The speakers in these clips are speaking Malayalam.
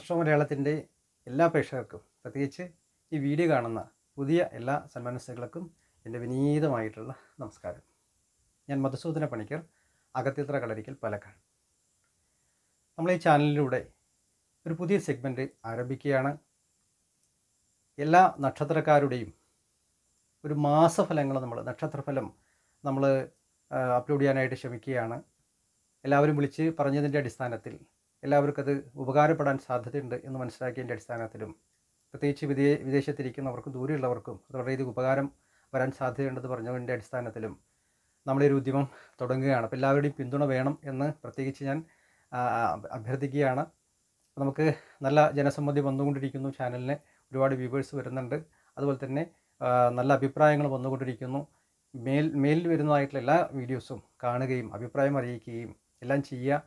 അക്ഷോ മലയാളത്തിൻ്റെ എല്ലാ പ്രേക്ഷകർക്കും പ്രത്യേകിച്ച് ഈ വീഡിയോ കാണുന്ന പുതിയ എല്ലാ സന്മനസ്സുകൾക്കും എൻ്റെ വിനീതമായിട്ടുള്ള നമസ്കാരം ഞാൻ മധുസൂദന പണിക്കർ അകത്തിത്ര കളരിക്കൽ പാലക്കാട് നമ്മൾ ഈ ചാനലിലൂടെ ഒരു പുതിയ സെഗ്മെൻറ്റ് ആരംഭിക്കുകയാണ് എല്ലാ നക്ഷത്രക്കാരുടെയും ഒരു മാസഫലങ്ങൾ നമ്മൾ നക്ഷത്രഫലം നമ്മൾ അപ്ലോഡ് ചെയ്യാനായിട്ട് ശ്രമിക്കുകയാണ് എല്ലാവരും വിളിച്ച് പറഞ്ഞതിൻ്റെ അടിസ്ഥാനത്തിൽ എല്ലാവർക്കും അത് ഉപകാരപ്പെടാൻ സാധ്യതയുണ്ട് എന്ന് മനസ്സിലാക്കിയതിൻ്റെ അടിസ്ഥാനത്തിലും പ്രത്യേകിച്ച് വിദേ വിദേശത്തിരിക്കുന്നവർക്കും ദൂരെയുള്ളവർക്കും അത് വളരെയധികം ഉപകാരം വരാൻ സാധ്യതയുണ്ടെന്ന് പറഞ്ഞതിൻ്റെ അടിസ്ഥാനത്തിലും നമ്മളൊരു ഉദ്യമം തുടങ്ങുകയാണ് അപ്പോൾ എല്ലാവരുടെയും പിന്തുണ വേണം എന്ന് പ്രത്യേകിച്ച് ഞാൻ അഭ്യർത്ഥിക്കുകയാണ് നമുക്ക് നല്ല ജനസമ്മതി വന്നുകൊണ്ടിരിക്കുന്നു ചാനലിന് ഒരുപാട് വ്യൂവേഴ്സ് വരുന്നുണ്ട് അതുപോലെ തന്നെ നല്ല അഭിപ്രായങ്ങൾ വന്നുകൊണ്ടിരിക്കുന്നു മേൽ മേലിൽ വരുന്നതായിട്ടുള്ള എല്ലാ വീഡിയോസും കാണുകയും അഭിപ്രായം അറിയിക്കുകയും എല്ലാം ചെയ്യുക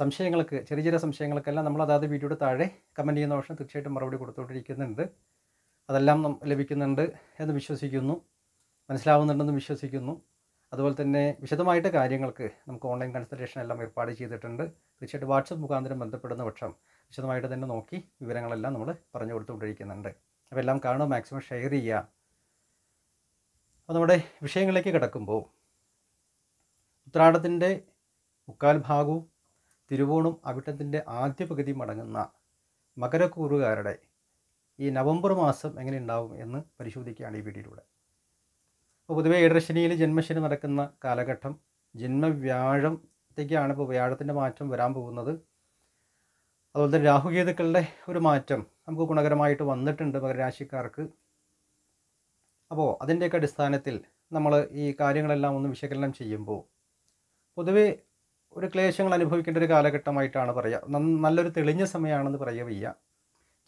സംശയങ്ങൾക്ക് ചെറിയ ചെറിയ സംശയങ്ങൾക്കെല്ലാം നമ്മൾ അതാത് വീഡിയോയുടെ താഴെ കമൻറ്റ് ചെയ്യുന്ന ഓപ്ഷൻ തീർച്ചയായിട്ടും മറുപടി കൊടുത്തുകൊണ്ടിരിക്കുന്നുണ്ട് അതെല്ലാം ലഭിക്കുന്നുണ്ട് എന്ന് വിശ്വസിക്കുന്നു മനസ്സിലാവുന്നുണ്ടെന്ന് വിശ്വസിക്കുന്നു അതുപോലെ തന്നെ വിശദമായിട്ട് കാര്യങ്ങൾക്ക് നമുക്ക് ഓൺലൈൻ കൺസൾട്ടേഷൻ എല്ലാം ഏർപ്പാട് ചെയ്തിട്ടുണ്ട് തീർച്ചയായിട്ടും വാട്സപ്പ് മുഖാന്തരം ബന്ധപ്പെടുന്ന പക്ഷം വിശദമായിട്ട് തന്നെ നോക്കി വിവരങ്ങളെല്ലാം നമ്മൾ പറഞ്ഞു കൊടുത്തുകൊണ്ടിരിക്കുന്നുണ്ട് അപ്പോൾ എല്ലാം കാണുക മാക്സിമം ഷെയർ ചെയ്യുക അപ്പോൾ നമ്മുടെ വിഷയങ്ങളിലേക്ക് കിടക്കുമ്പോൾ ഉത്രാടത്തിൻ്റെ മുക്കാൽ ഭാഗവും തിരുവോണം അവിട്ടത്തിൻ്റെ ആദ്യ പകുതി മടങ്ങുന്ന മകരക്കൂറുകാരുടെ ഈ നവംബർ മാസം എങ്ങനെ ഉണ്ടാവും എന്ന് പരിശോധിക്കുകയാണ് ഈ വീഡിയോയിലൂടെ അപ്പോൾ പൊതുവേ ഏഴരശനിയിൽ ജന്മശനി നടക്കുന്ന കാലഘട്ടം ജന്മവ്യാഴത്തേക്കാണ് ഇപ്പോൾ വ്യാഴത്തിൻ്റെ മാറ്റം വരാൻ പോകുന്നത് അതുപോലെ തന്നെ രാഹുകേതുക്കളുടെ ഒരു മാറ്റം നമുക്ക് ഗുണകരമായിട്ട് വന്നിട്ടുണ്ട് മകരരാശിക്കാർക്ക് അപ്പോൾ അതിൻ്റെയൊക്കെ അടിസ്ഥാനത്തിൽ നമ്മൾ ഈ കാര്യങ്ങളെല്ലാം ഒന്ന് വിശകലനം ചെയ്യുമ്പോൾ പൊതുവേ ഒരു ക്ലേശങ്ങൾ അനുഭവിക്കേണ്ട ഒരു കാലഘട്ടമായിട്ടാണ് പറയുക നല്ലൊരു തെളിഞ്ഞ സമയമാണെന്ന് പറയുക വയ്യ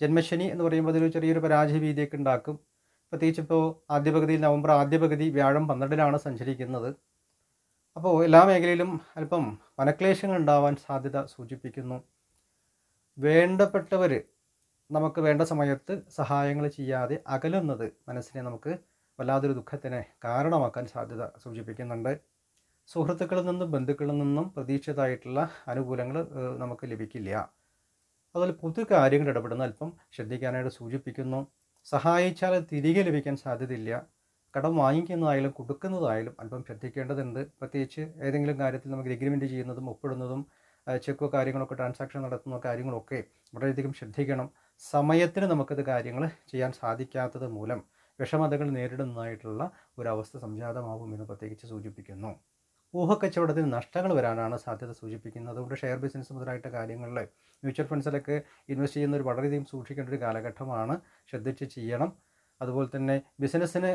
ജന്മശനി എന്ന് പറയുമ്പോൾ അതൊരു ചെറിയൊരു പരാജയ ഭീതിയൊക്കെ ഉണ്ടാക്കും പ്രത്യേകിച്ച് ഇപ്പോൾ ആദ്യ നവംബർ ആദ്യ പകുതി വ്യാഴം പന്ത്രണ്ടിലാണ് സഞ്ചരിക്കുന്നത് അപ്പോൾ എല്ലാ മേഖലയിലും അല്പം വനക്ലേശങ്ങൾ ഉണ്ടാവാൻ സാധ്യത സൂചിപ്പിക്കുന്നു വേണ്ടപ്പെട്ടവർ നമുക്ക് വേണ്ട സമയത്ത് സഹായങ്ങൾ ചെയ്യാതെ അകലുന്നത് മനസ്സിനെ നമുക്ക് വല്ലാതൊരു ദുഃഖത്തിന് കാരണമാക്കാൻ സാധ്യത സൂചിപ്പിക്കുന്നുണ്ട് സുഹൃത്തുക്കളിൽ നിന്നും ബന്ധുക്കളിൽ നിന്നും പ്രതീക്ഷിച്ചതായിട്ടുള്ള അനുകൂലങ്ങൾ നമുക്ക് ലഭിക്കില്ല അതുപോലെ പൊതു കാര്യങ്ങൾ ഇടപെടുന്ന അല്പം ശ്രദ്ധിക്കാനായിട്ട് സൂചിപ്പിക്കുന്നു സഹായിച്ചാൽ തിരികെ ലഭിക്കാൻ സാധ്യതയില്ല കടം വാങ്ങിക്കുന്നതായാലും കൊടുക്കുന്നതായാലും അല്പം ശ്രദ്ധിക്കേണ്ടതുണ്ട് പ്രത്യേകിച്ച് ഏതെങ്കിലും കാര്യത്തിൽ നമുക്ക് എഗ്രിമെൻറ്റ് ചെയ്യുന്നതും ഒപ്പിടുന്നതും ചെക്കോ കാര്യങ്ങളൊക്കെ ട്രാൻസാക്ഷൻ നടത്തുന്ന കാര്യങ്ങളൊക്കെ വളരെയധികം ശ്രദ്ധിക്കണം സമയത്തിന് നമുക്കത് കാര്യങ്ങൾ ചെയ്യാൻ സാധിക്കാത്തത് മൂലം വിഷമതകൾ നേരിടുന്നതായിട്ടുള്ള ഒരവസ്ഥ സംജാതമാകുമെന്ന് പ്രത്യേകിച്ച് സൂചിപ്പിക്കുന്നു ഊഹക്കച്ചവടത്തിന് നഷ്ടങ്ങൾ വരാനാണ് സാധ്യത സൂചിപ്പിക്കുന്നത് അതുകൊണ്ട് ഷെയർ ബിസിനസ് മുതലായിട്ട് കാര്യങ്ങളിൽ മ്യൂച്വൽ ഫണ്ട്സിലൊക്കെ ഇൻവെസ്റ്റ് ചെയ്യുന്ന ഒരു വളരെയധികം സൂക്ഷിക്കേണ്ട ഒരു കാലഘട്ടമാണ് ശ്രദ്ധിച്ച് ചെയ്യണം അതുപോലെ തന്നെ ബിസിനസ്സിന്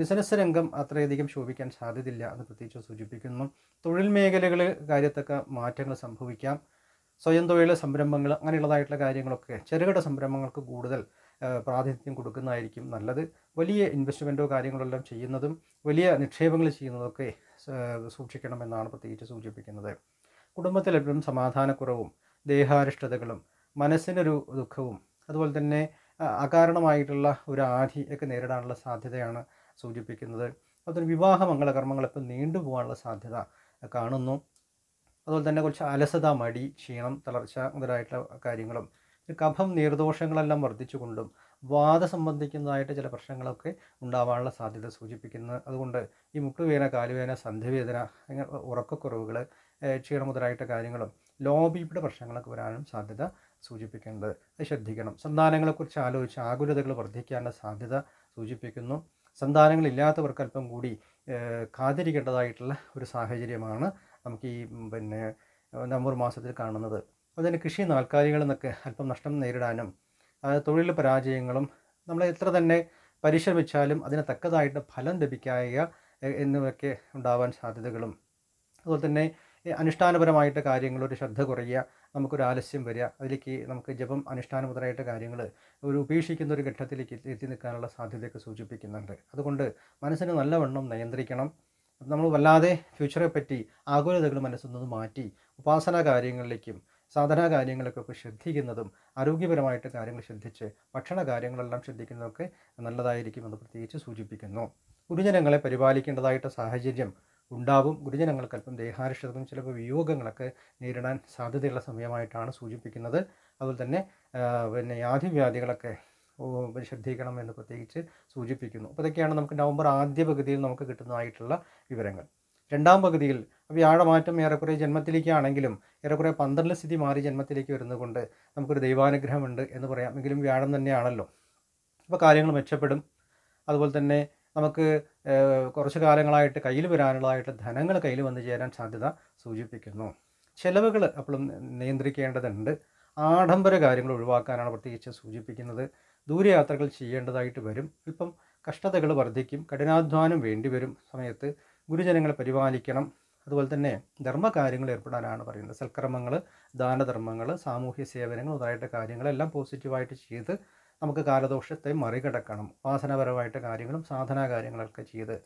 ബിസിനസ് രംഗം അത്രയധികം ശോഭിക്കാൻ സാധ്യതയില്ല എന്ന് പ്രത്യേകിച്ച് സൂചിപ്പിക്കുന്നു തൊഴിൽ മേഖലകളിൽ കാര്യത്തൊക്കെ മാറ്റങ്ങൾ സംഭവിക്കാം സ്വയം തൊഴിൽ സംരംഭങ്ങൾ അങ്ങനെയുള്ളതായിട്ടുള്ള കാര്യങ്ങളൊക്കെ ചെറുകിട സംരംഭങ്ങൾക്ക് കൂടുതൽ പ്രാതിനിധ്യം കൊടുക്കുന്നതായിരിക്കും നല്ലത് വലിയ ഇൻവെസ്റ്റ്മെൻറ്റോ കാര്യങ്ങളെല്ലാം ചെയ്യുന്നതും വലിയ നിക്ഷേപങ്ങൾ ചെയ്യുന്നതൊക്കെ സൂക്ഷിക്കണമെന്നാണ് പ്രത്യേകിച്ച് സൂചിപ്പിക്കുന്നത് കുടുംബത്തിലെപ്പോഴും സമാധാനക്കുറവും ദേഹാരിഷ്ടതകളും മനസ്സിനൊരു ദുഃഖവും അതുപോലെ തന്നെ അകാരണമായിട്ടുള്ള ഒരു ആധി നേരിടാനുള്ള സാധ്യതയാണ് സൂചിപ്പിക്കുന്നത് അതുപോലെ വിവാഹ മംഗളകർമ്മങ്ങളൊക്കെ നീണ്ടുപോകാനുള്ള സാധ്യത കാണുന്നു അതുപോലെ തന്നെ കുറച്ച് അലസത മടി ക്ഷീണം തളർച്ച മുതലായിട്ടുള്ള കാര്യങ്ങളും കഫം നീർദോഷങ്ങളെല്ലാം വർദ്ധിച്ചുകൊണ്ടും വാദ സംബന്ധിക്കുന്നതായിട്ട് ചില പ്രശ്നങ്ങളൊക്കെ ഉണ്ടാവാനുള്ള സാധ്യത സൂചിപ്പിക്കുന്നത് അതുകൊണ്ട് ഈ മുട്ടുവേദന കാലുവേദന സന്ധിവേദന ഉറക്കക്കുറവുകൾ ക്ഷീണം മുതലായിട്ട കാര്യങ്ങളും ലോബിയുടെ പ്രശ്നങ്ങളൊക്കെ വരാനും സാധ്യത സൂചിപ്പിക്കേണ്ടത് അത് ശ്രദ്ധിക്കണം സന്താനങ്ങളെക്കുറിച്ച് ആലോചിച്ച് ആകുലതകൾ വർദ്ധിക്കാനുള്ള സാധ്യത സൂചിപ്പിക്കുന്നു സന്താനങ്ങളില്ലാത്തവർക്ക് അല്പം കൂടി കാതിരിക്കേണ്ടതായിട്ടുള്ള ഒരു സാഹചര്യമാണ് നമുക്ക് ഈ പിന്നെ നവംബർ മാസത്തിൽ കാണുന്നത് അതിന് കൃഷി നാൽക്കാലികളിൽ നിന്നൊക്കെ അല്പം നഷ്ടം നേരിടാനും തൊഴിൽ പരാജയങ്ങളും നമ്മൾ എത്ര തന്നെ പരിശ്രമിച്ചാലും അതിന് തക്കതായിട്ട് ഫലം ലഭിക്കായ എന്നിവയൊക്കെ ഉണ്ടാവാൻ സാധ്യതകളും അതുപോലെ തന്നെ അനുഷ്ഠാനപരമായിട്ട് ഒരു ശ്രദ്ധ കുറയുക നമുക്കൊരു ആലസ്യം വരിക അതിലേക്ക് നമുക്ക് ജപം അനുഷ്ഠാന മുതലായിട്ട് കാര്യങ്ങൾ ഒരു ഉപേക്ഷിക്കുന്ന ഒരു ഘട്ടത്തിലേക്ക് എത്തി നിൽക്കാനുള്ള സാധ്യതയൊക്കെ സൂചിപ്പിക്കുന്നുണ്ട് അതുകൊണ്ട് മനസ്സിനെ നല്ലവണ്ണം നിയന്ത്രിക്കണം നമ്മൾ വല്ലാതെ ഫ്യൂച്ചറെ പറ്റി ആകുലതകൾ നിന്ന് മാറ്റി ഉപാസന കാര്യങ്ങളിലേക്കും സാധനാ കാര്യങ്ങളൊക്കെ ശ്രദ്ധിക്കുന്നതും ആരോഗ്യപരമായിട്ട് കാര്യങ്ങൾ ശ്രദ്ധിച്ച് ഭക്ഷണ കാര്യങ്ങളെല്ലാം ശ്രദ്ധിക്കുന്നതൊക്കെ നല്ലതായിരിക്കും എന്ന് പ്രത്യേകിച്ച് സൂചിപ്പിക്കുന്നു ഗുരുജനങ്ങളെ പരിപാലിക്കേണ്ടതായിട്ട് സാഹചര്യം ഉണ്ടാവും ഗുരുജനങ്ങൾക്ക് അല്പം ദേഹാരിഷ്ടതും ചിലപ്പോൾ വിയോഗങ്ങളൊക്കെ നേരിടാൻ സാധ്യതയുള്ള സമയമായിട്ടാണ് സൂചിപ്പിക്കുന്നത് അതുപോലെ തന്നെ പിന്നെ ആധിവ്യാധികളൊക്കെ ശ്രദ്ധിക്കണം എന്ന് പ്രത്യേകിച്ച് സൂചിപ്പിക്കുന്നു അപ്പോൾ ഇതൊക്കെയാണ് നമുക്ക് നവംബർ ആദ്യ പകുതിയിൽ നമുക്ക് കിട്ടുന്നതായിട്ടുള്ള വിവരങ്ങൾ രണ്ടാം പകുതിയിൽ വ്യാഴമാറ്റം ഏറെക്കുറെ ജന്മത്തിലേക്കാണെങ്കിലും ഏറെക്കുറെ പന്ത്രണ്ട് സ്ഥിതി മാറി ജന്മത്തിലേക്ക് വരുന്നതുകൊണ്ട് നമുക്കൊരു ദൈവാനുഗ്രഹമുണ്ട് എന്ന് പറയാം എങ്കിലും വ്യാഴം തന്നെയാണല്ലോ അപ്പോൾ കാര്യങ്ങൾ മെച്ചപ്പെടും അതുപോലെ തന്നെ നമുക്ക് കുറച്ച് കാലങ്ങളായിട്ട് കയ്യിൽ വരാനുള്ളതായിട്ട് ധനങ്ങൾ കയ്യിൽ വന്നു ചേരാൻ സാധ്യത സൂചിപ്പിക്കുന്നു ചിലവുകൾ അപ്പോഴും നിയന്ത്രിക്കേണ്ടതുണ്ട് ആഡംബര കാര്യങ്ങൾ ഒഴിവാക്കാനാണ് പ്രത്യേകിച്ച് സൂചിപ്പിക്കുന്നത് ദൂരയാത്രകൾ ചെയ്യേണ്ടതായിട്ട് വരും ഇപ്പം കഷ്ടതകൾ വർദ്ധിക്കും കഠിനാധ്വാനം വേണ്ടിവരും സമയത്ത് ഗുരുജനങ്ങളെ പരിപാലിക്കണം അതുപോലെ തന്നെ ധർമ്മകാര്യങ്ങൾ ഏർപ്പെടാനാണ് പറയുന്നത് സൽക്കർമ്മങ്ങൾ ദാനധർമ്മങ്ങൾ സാമൂഹ്യ സേവനങ്ങൾ മുതലായിട്ട് കാര്യങ്ങളെല്ലാം പോസിറ്റീവായിട്ട് ചെയ്ത് നമുക്ക് കാലദോഷത്തെ മറികടക്കണം വാസനപരമായിട്ട് കാര്യങ്ങളും സാധനാ കാര്യങ്ങളൊക്കെ ചെയ്ത്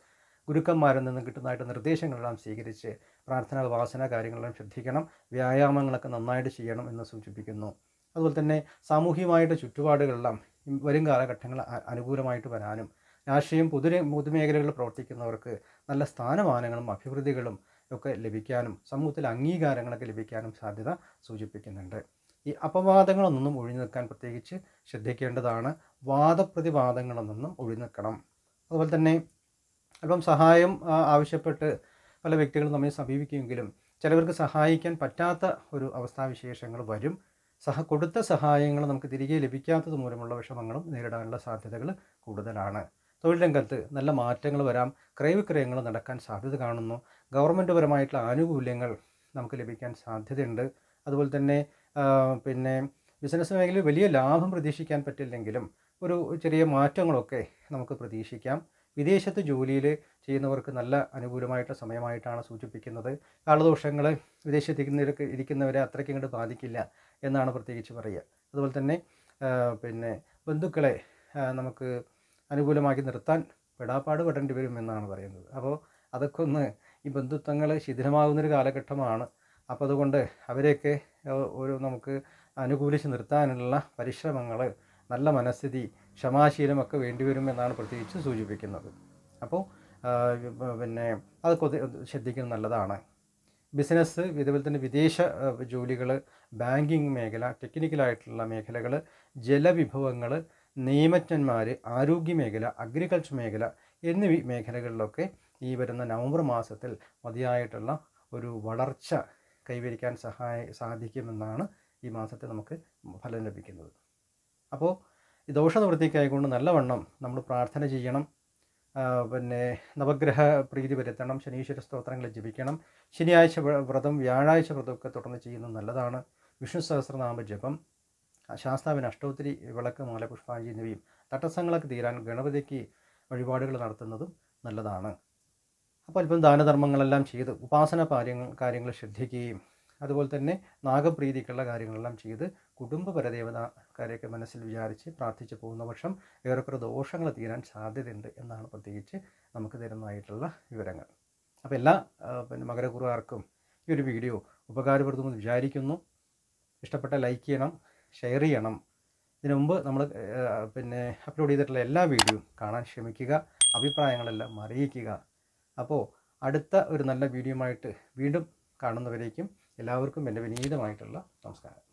ഗുരുക്കന്മാരിൽ നിന്ന് കിട്ടുന്നതായിട്ട് നിർദ്ദേശങ്ങളെല്ലാം സ്വീകരിച്ച് പ്രാർത്ഥന വാസന കാര്യങ്ങളെല്ലാം ശ്രദ്ധിക്കണം വ്യായാമങ്ങളൊക്കെ നന്നായിട്ട് ചെയ്യണം എന്ന് സൂചിപ്പിക്കുന്നു അതുപോലെ തന്നെ സാമൂഹികമായിട്ട് ചുറ്റുപാടുകളെല്ലാം വരും കാലഘട്ടങ്ങൾ അനുകൂലമായിട്ട് വരാനും രാഷ്ട്രീയം പുതു പൊതുമേഖലകളിൽ പ്രവർത്തിക്കുന്നവർക്ക് നല്ല സ്ഥാനമാനങ്ങളും അഭിവൃദ്ധികളും ഒക്കെ ലഭിക്കാനും സമൂഹത്തിൽ അംഗീകാരങ്ങളൊക്കെ ലഭിക്കാനും സാധ്യത സൂചിപ്പിക്കുന്നുണ്ട് ഈ അപവാദങ്ങളൊന്നും ഒഴിഞ്ഞു നിൽക്കാൻ പ്രത്യേകിച്ച് ശ്രദ്ധിക്കേണ്ടതാണ് വാദപ്രതിവാദങ്ങളൊന്നും ഒഴിഞ്ഞു നിൽക്കണം അതുപോലെ തന്നെ അല്പം സഹായം ആവശ്യപ്പെട്ട് പല വ്യക്തികളും നമ്മെ സമീപിക്കുമെങ്കിലും ചിലവർക്ക് സഹായിക്കാൻ പറ്റാത്ത ഒരു അവസ്ഥാവിശേഷങ്ങൾ വരും സഹ കൊടുത്ത സഹായങ്ങൾ നമുക്ക് തിരികെ ലഭിക്കാത്തത് മൂലമുള്ള വിഷമങ്ങളും നേരിടാനുള്ള സാധ്യതകൾ കൂടുതലാണ് തൊഴിൽ രംഗത്ത് നല്ല മാറ്റങ്ങൾ വരാം ക്രയവിക്രയങ്ങൾ നടക്കാൻ സാധ്യത കാണുന്നു ഗവൺമെൻറ് പരമായിട്ടുള്ള ആനുകൂല്യങ്ങൾ നമുക്ക് ലഭിക്കാൻ സാധ്യതയുണ്ട് അതുപോലെ തന്നെ പിന്നെ ബിസിനസ് മേഖലയിൽ വലിയ ലാഭം പ്രതീക്ഷിക്കാൻ പറ്റില്ലെങ്കിലും ഒരു ചെറിയ മാറ്റങ്ങളൊക്കെ നമുക്ക് പ്രതീക്ഷിക്കാം വിദേശത്ത് ജോലിയിൽ ചെയ്യുന്നവർക്ക് നല്ല അനുകൂലമായിട്ടുള്ള സമയമായിട്ടാണ് സൂചിപ്പിക്കുന്നത് കാലദോഷങ്ങൾ വിദേശത്തിരിക്കുന്നവർക്ക് ഇരിക്കുന്നവരെ അത്രയ്ക്ക് ഇങ്ങോട്ട് ബാധിക്കില്ല എന്നാണ് പ്രത്യേകിച്ച് പറയുക അതുപോലെ തന്നെ പിന്നെ ബന്ധുക്കളെ നമുക്ക് അനുകൂലമാക്കി നിർത്താൻ പെടാപ്പാട് പെടേണ്ടി വരും എന്നാണ് പറയുന്നത് അപ്പോൾ അതൊക്കെ ഒന്ന് ഈ ബന്ധുത്വങ്ങൾ ശിഥിലമാകുന്നൊരു കാലഘട്ടമാണ് അപ്പോൾ അതുകൊണ്ട് അവരെയൊക്കെ ഒരു നമുക്ക് അനുകൂലിച്ച് നിർത്താനുള്ള പരിശ്രമങ്ങൾ നല്ല മനസ്ഥിതി ക്ഷമാശീലമൊക്കെ വേണ്ടിവരുമെന്നാണ് പ്രത്യേകിച്ച് സൂചിപ്പിക്കുന്നത് അപ്പോൾ പിന്നെ കൊതി ശ്രദ്ധിക്കുന്നത് നല്ലതാണ് ബിസിനസ് ഇതുപോലെ തന്നെ വിദേശ ജോലികൾ ബാങ്കിങ് മേഖല ടെക്നിക്കലായിട്ടുള്ള മേഖലകൾ ജലവിഭവങ്ങൾ നിയമജ്ഞന്മാർ ആരോഗ്യ മേഖല അഗ്രികൾച്ചർ മേഖല എന്നീ മേഖലകളിലൊക്കെ ഈ വരുന്ന നവംബർ മാസത്തിൽ മതിയായിട്ടുള്ള ഒരു വളർച്ച കൈവരിക്കാൻ സഹായ സാധിക്കുമെന്നാണ് ഈ മാസത്തെ നമുക്ക് ഫലം ലഭിക്കുന്നത് അപ്പോൾ ഈ ദോഷനിവൃത്തിക്കായിക്കൊണ്ട് നല്ലവണ്ണം നമ്മൾ പ്രാർത്ഥന ചെയ്യണം പിന്നെ നവഗ്രഹ പ്രീതി വരുത്തണം ശനീശ്വര സ്തോത്രങ്ങൾ ജപിക്കണം ശനിയാഴ്ച വ്രതം വ്യാഴാഴ്ച വ്രതമൊക്കെ തുടർന്ന് ചെയ്യുന്നത് നല്ലതാണ് വിഷ്ണു സഹസ്രനാമ ജപം ശാസ്താവിന് അഷ്ടോത്തിരി വിളക്ക് മാല പുഷ്പാഞ്ജലി എന്നിവയും തടസ്സങ്ങളൊക്കെ തീരാൻ ഗണപതിക്ക് വഴിപാടുകൾ നടത്തുന്നതും നല്ലതാണ് അപ്പോൾ അല്പം ദാനധർമ്മങ്ങളെല്ലാം ചെയ്ത് ഉപാസന കാര്യങ്ങൾ കാര്യങ്ങൾ ശ്രദ്ധിക്കുകയും അതുപോലെ തന്നെ നാഗപ്രീതിക്കുള്ള കാര്യങ്ങളെല്ലാം ചെയ്ത് കുടുംബ പരദേവത കാര്യമൊക്കെ മനസ്സിൽ വിചാരിച്ച് പ്രാർത്ഥിച്ച് പോകുന്ന പക്ഷം ഏറെക്കുറെ ദോഷങ്ങൾ തീരാൻ സാധ്യതയുണ്ട് എന്നാണ് പ്രത്യേകിച്ച് നമുക്ക് തരുന്നതായിട്ടുള്ള വിവരങ്ങൾ അപ്പോൾ എല്ലാ പിന്നെ മകരകുറുകാർക്കും ഈ ഒരു വീഡിയോ ഉപകാരപ്പെടുത്തുമെന്ന് വിചാരിക്കുന്നു ഇഷ്ടപ്പെട്ട ലൈക്ക് ചെയ്യണം ഷെയർ ചെയ്യണം ഇതിനു മുമ്പ് നമ്മൾ പിന്നെ അപ്ലോഡ് ചെയ്തിട്ടുള്ള എല്ലാ വീഡിയോയും കാണാൻ ശ്രമിക്കുക അഭിപ്രായങ്ങളെല്ലാം അറിയിക്കുക അപ്പോൾ അടുത്ത ഒരു നല്ല വീഡിയോ ആയിട്ട് വീണ്ടും കാണുന്നവരേക്കും എല്ലാവർക്കും എൻ്റെ വിനീതമായിട്ടുള്ള നമസ്കാരം